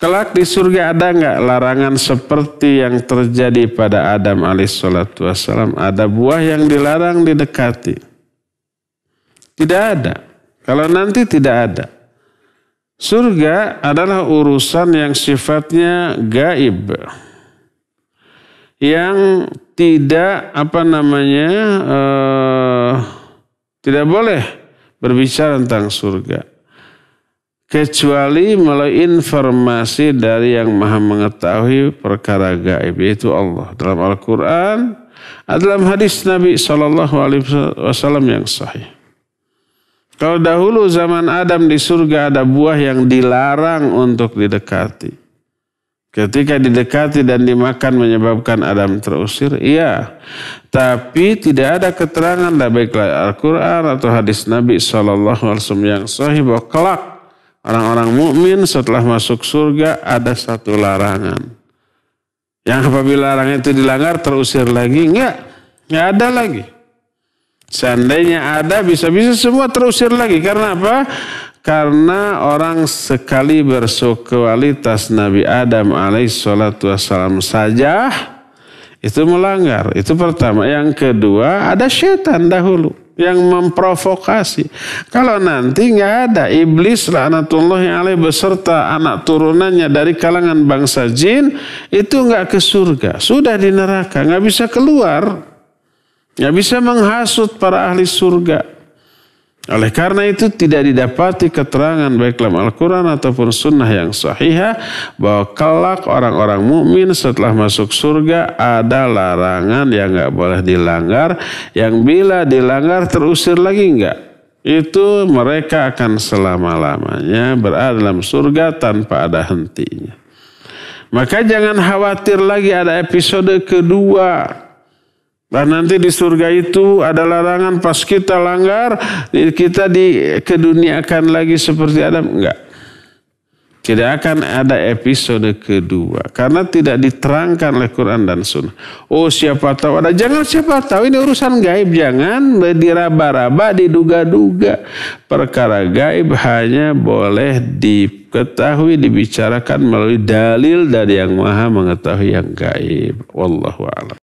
Kelak di surga ada nggak larangan seperti yang terjadi pada Adam alaihissalatu wassalam? Ada buah yang dilarang didekati. Tidak ada. Kalau nanti tidak ada. Surga adalah urusan yang sifatnya gaib. Yang tidak apa namanya eh, tidak boleh berbicara tentang surga kecuali melalui informasi dari yang maha mengetahui perkara gaib yaitu Allah dalam Al-Quran dalam hadis Nabi Shallallahu Alaihi Wasallam yang sahih. Kalau dahulu zaman Adam di surga ada buah yang dilarang untuk didekati. Ketika didekati dan dimakan menyebabkan Adam terusir, iya. Tapi tidak ada keterangan baik Al-Quran atau hadis Nabi Shallallahu Alaihi Wasallam yang sahih bahwa kelak orang-orang mukmin setelah masuk surga ada satu larangan. Yang apabila larangan itu dilanggar terusir lagi, enggak, enggak ada lagi. Seandainya ada bisa-bisa semua terusir lagi. Karena apa? Karena orang sekali bersukualitas Nabi Adam salatu wassalam saja itu melanggar. Itu pertama. Yang kedua ada setan dahulu yang memprovokasi. Kalau nanti nggak ada iblis laknatullah yang alaih beserta anak turunannya dari kalangan bangsa jin itu nggak ke surga, sudah di neraka, nggak bisa keluar, nggak bisa menghasut para ahli surga. Oleh karena itu tidak didapati keterangan baik dalam Al-Quran ataupun sunnah yang sahihah bahwa kelak orang-orang mukmin setelah masuk surga ada larangan yang nggak boleh dilanggar yang bila dilanggar terusir lagi nggak itu mereka akan selama-lamanya berada dalam surga tanpa ada hentinya. Maka jangan khawatir lagi ada episode kedua dan nanti di surga itu ada larangan pas kita langgar, kita di keduniakan lagi seperti Adam. Enggak. Tidak akan ada episode kedua. Karena tidak diterangkan oleh Quran dan Sunnah. Oh siapa tahu ada. Jangan siapa tahu ini urusan gaib. Jangan diraba-raba, diduga-duga. Perkara gaib hanya boleh diketahui, dibicarakan melalui dalil dari yang maha mengetahui yang gaib. Wallahu'alam.